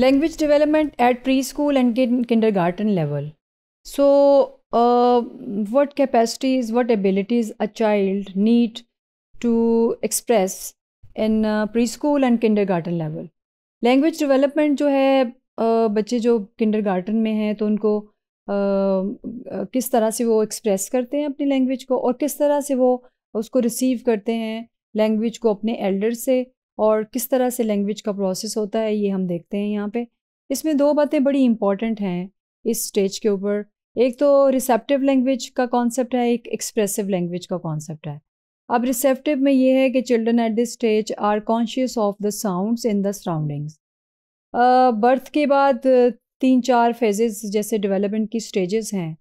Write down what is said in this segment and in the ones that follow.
language development at preschool and kindergarten level so what capacities what abilities a child need to express in preschool and kindergarten level language development जो है uh, बच्चे जो Kinder garden में हैं तो उनको uh, किस तरह से वो एक्सप्रेस करते हैं अपनी लैंग्वेज को और किस तरह से वो उसको रिसीव करते हैं लैंग्वेज को अपने एल्डर से और किस तरह से लैंग्वेज का प्रोसेस होता है ये हम देखते हैं यहाँ पे इसमें दो बातें बड़ी इम्पॉर्टेंट हैं इस स्टेज के ऊपर एक तो रिसेप्टिव लैंग्वेज का कॉन्सेप्ट है एक एक्सप्रेसिव लैंग्वेज का कॉन्सेप्ट है अब रिसेप्टिव में ये है कि children at this stage are conscious of the sounds in the surroundings birth के बाद तीन चार फेजेस जैसे डेवलपमेंट की स्टेजेस हैं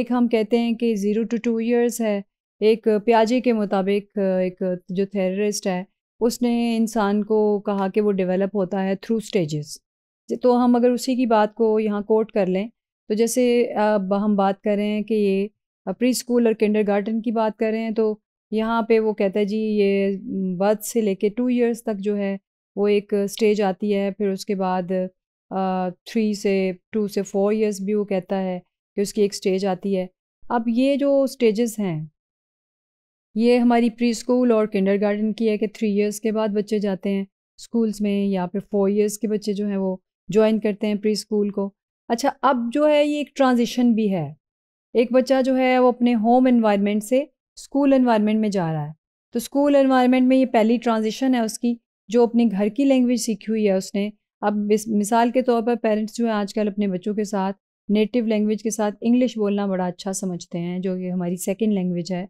एक हम कहते हैं कि ज़ीरो टू टू ईयर्स है एक प्याजे के मुताबिक एक जो थेरेस्ट है उसने इंसान को कहा कि वो डेवलप होता है थ्रू स्टेजेस तो हम अगर उसी की बात को यहाँ कोट कर लें तो जैसे अब हम बात करें कि ये प्री स्कूल और किंडर गार्डन की बात करें तो यहाँ पे वो कहता है जी ये बर्थ से लेके टू ईयर्स तक जो है वो एक स्टेज आती है फिर उसके बाद थ्री से टू से फोर ईयर्स भी वो कहता है कि उसकी एक स्टेज आती है अब ये जो स्टेजेस हैं ये हमारी प्री स्कूल और किंडर गार्डन की है कि थ्री ईयर्स के बाद बच्चे जाते हैं स्कूल्स में या फिर फोर ईयर्स के बच्चे जो हैं वो ज्वाइन करते हैं प्री स्कूल को अच्छा अब जो है ये एक ट्रांजिशन भी है एक बच्चा जो है वो अपने होम इन्वायरमेंट से स्कूल इन्वायरमेंट में जा रहा है तो स्कूल इन्वायरमेंट में ये पहली ट्रांजिशन है उसकी जो अपने घर की लैंग्वेज सीखी हुई है उसने अब मिसाल के तौर पर पेरेंट्स जो है आजकल अपने बच्चों के साथ नेटिव लैंग्वेज के साथ इंग्लिश बोलना बड़ा अच्छा समझते हैं जो कि हमारी सेकेंड लैंग्वेज है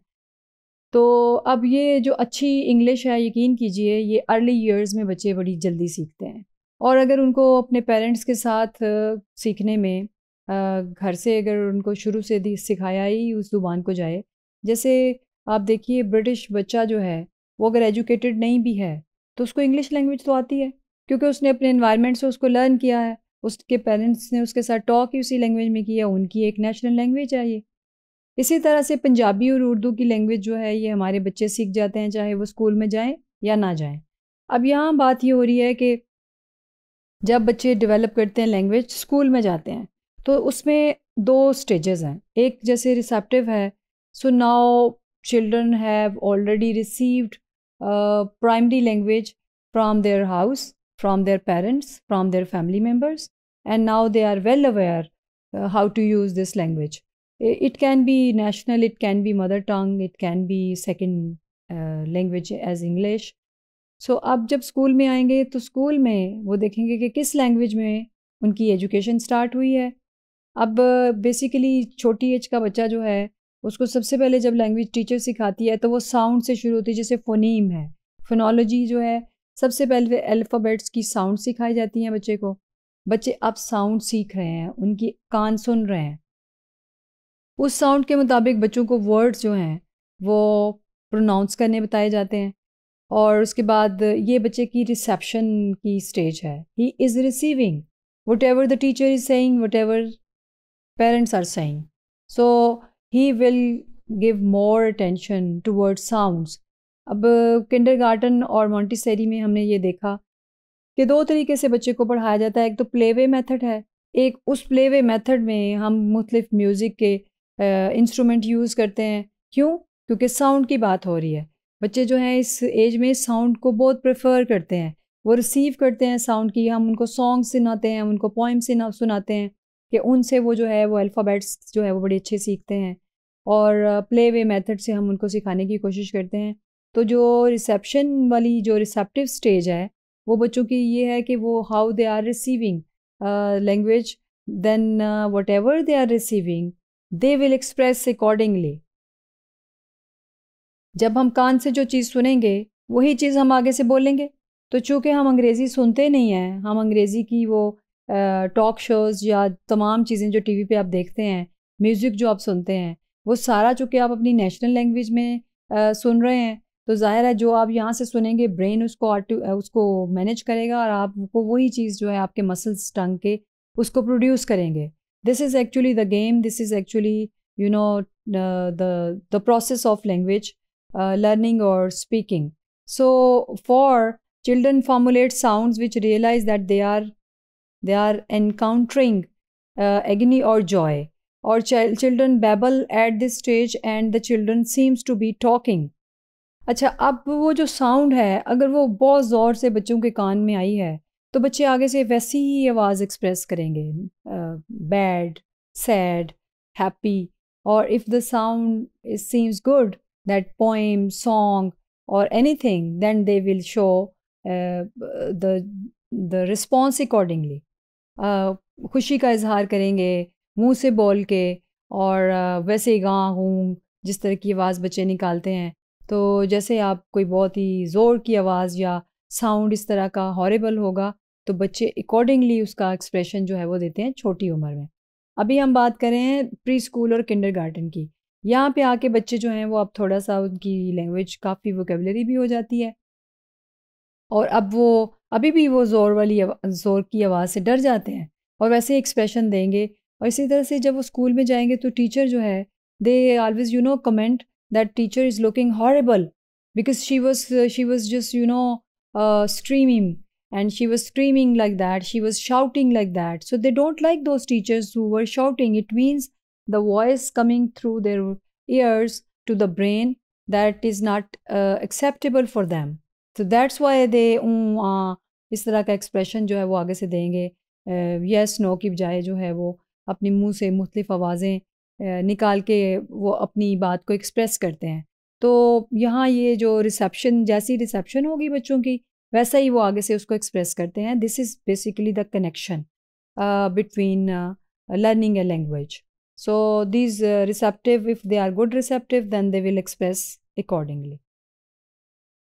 तो अब ये जो अच्छी इंग्लिश है यकीन कीजिए ये अर्ली ईयर्स में बच्चे बड़ी जल्दी सीखते हैं और अगर उनको अपने पेरेंट्स के साथ सीखने में घर से अगर उनको शुरू से सिखाया ही उस जुबान को जाए जैसे आप देखिए ब्रिटिश बच्चा जो है वो अगर एजुकेटेड नहीं भी है तो उसको इंग्लिश लैंग्वेज तो आती है क्योंकि उसने अपने इन्वायरमेंट से उसको लर्न किया है उसके पेरेंट्स ने उसके साथ टॉक ही उसी लैंग्वेज में किया उनकी एक नेशनल लैंग्वेज है ये इसी तरह से पंजाबी और उर्दू की लैंग्वेज जो है ये हमारे बच्चे सीख जाते हैं चाहे वो स्कूल में जाएं या ना जाएं अब यहाँ बात ये हो रही है कि जब बच्चे डेवलप करते हैं लैंग्वेज स्कूल में जाते हैं तो उसमें दो स्टेजेस हैं एक जैसे रिसेप्टिव है so now children have already received primary language from their house from their parents from their family members and now they are well aware how to use this language it can be national it can be mother tongue it can be second language as English so अब जब school में आएंगे तो school में वो देखेंगे कि किस लैंग्वेज में उनकी एजुकेशन स्टार्ट हुई है अब बेसिकली छोटी एज का बच्चा जो है उसको सबसे पहले जब लैंग्वेज टीचर सिखाती है तो वो साउंड से शुरू होती है जैसे फोनीम है फोनोलॉजी जो है सबसे पहले अल्फ़ाबेट्स की साउंड सिखाई जाती हैं बच्चे को बच्चे अब साउंड सीख रहे हैं उनकी कान सुन रहे हैं उस साउंड के मुताबिक बच्चों को वर्ड्स जो हैं वो प्रोनाउंस करने बताए जाते हैं और उसके बाद ये बच्चे की रिसेप्शन की स्टेज है he is receiving whatever the teacher is saying whatever parents are saying so he will give more attention toward sounds अब किंडरगार्टन और मॉन्टीसेरी में हमने ये देखा कि दो तरीके से बच्चे को पढ़ाया जाता है एक तो प्ले वे मैथड है एक उस प्ले वे मैथड में हम मुख्तफ म्यूज़िक के इंस्ट्रूमेंट यूज़ करते हैं क्यों क्योंकि साउंड की बात हो रही है बच्चे जो हैं इस एज में साउंड को बहुत प्रेफर करते हैं वो रिसीव करते हैं साउंड की हम उनको सॉन्ग सुनाते हैं उनको पोइम सिना सुनाते हैं कि उनसे वो जो है वो अल्फ़ाबेट्स जो है वो बड़े अच्छे सीखते हैं और प्ले वे मैथड से हम उनको सिखाने की कोशिश करते हैं तो जो रिसेप्शन वाली जो रिसेप्टिव स्टेज है वो बच्चों की ये है कि वो how they are receiving language then whatever they are receiving they will express accordingly जब हम कान से जो चीज़ सुनेंगे वही चीज़ हम आगे से बोलेंगे तो चूँकि हम अंग्रेज़ी सुनते नहीं हैं हम अंग्रेज़ी की वो टॉक शोज़ या तमाम चीज़ें जो टीवी पे आप देखते हैं म्यूज़िक जो आप सुनते हैं वो सारा चूँकि आप अपनी नेशनल लैंग्वेज में आ, सुन रहे हैं तो ज़ाहिर है जो आप यहाँ से सुनेंगे ब्रेन उसको उसको मैनेज करेगा और आपको वही चीज़ जो है आपके मसल्स टंग के उसको प्रोड्यूस करेंगे this is actually the game this is actually you know uh, the the process of language uh, learning or speaking so for children formulate sounds which realize that they are they are encountering uh, agony or joy or ch- children babble at this stage and the children seems to be talking अच्छा अब वो जो sound है अगर वो बहुत ज़ोर से बच्चों के कान में आई है तो बच्चे आगे से वैसी ही आवाज़ एक्सप्रेस करेंगे बैड सैड हैप्पी और if the sound is seems good that poem song और anything then they will show the the response accordingly खुशी का इजहार करेंगे मुंह से बोल के और uh, वैसे ही गाँ हूँ जिस तरह की आवाज़ बच्चे निकालते हैं तो जैसे आप कोई बहुत ही ज़ोर की आवाज़ या साउंड इस तरह का हॉरेबल होगा तो बच्चे अकॉर्डिंगली उसका एक्सप्रेशन जो है वो देते हैं छोटी उम्र में अभी हम बात करें प्री स्कूल और किंडर की यहाँ पे आके बच्चे जो हैं वो अब थोड़ा सा उनकी लैंग्वेज काफ़ी वोकेबलरी भी हो जाती है और अब वो अभी भी वो ज़ोर वाली ज़ोर की आवाज़ से डर जाते हैं और वैसे एक्सप्रेशन देंगे और इसी तरह से जब वो स्कूल में जाएंगे तो टीचर जो है they always you know comment that teacher is looking horrible because she was she was just you know streaming and she was screaming like that she was shouting like that so they don't like those teachers who were shouting it means the voice coming through their ears to the brain that is not uh, acceptable for them so that's why they um, uh, इस तरह का expression जो है वो आगे से देंगे yes uh, no yes, no की बजाय जो है वो अपने मुंह से मुख्तफ आवाज़ें uh, निकाल के वो अपनी बात को एक्सप्रेस करते हैं तो यहाँ ये जो रिसेप्शन जैसी रिसेप्शन होगी बच्चों की वैसा ही वो आगे से उसको एक्सप्रेस करते हैं this is basically the connection between learning a language so this receptive if they are good receptive then they will express accordingly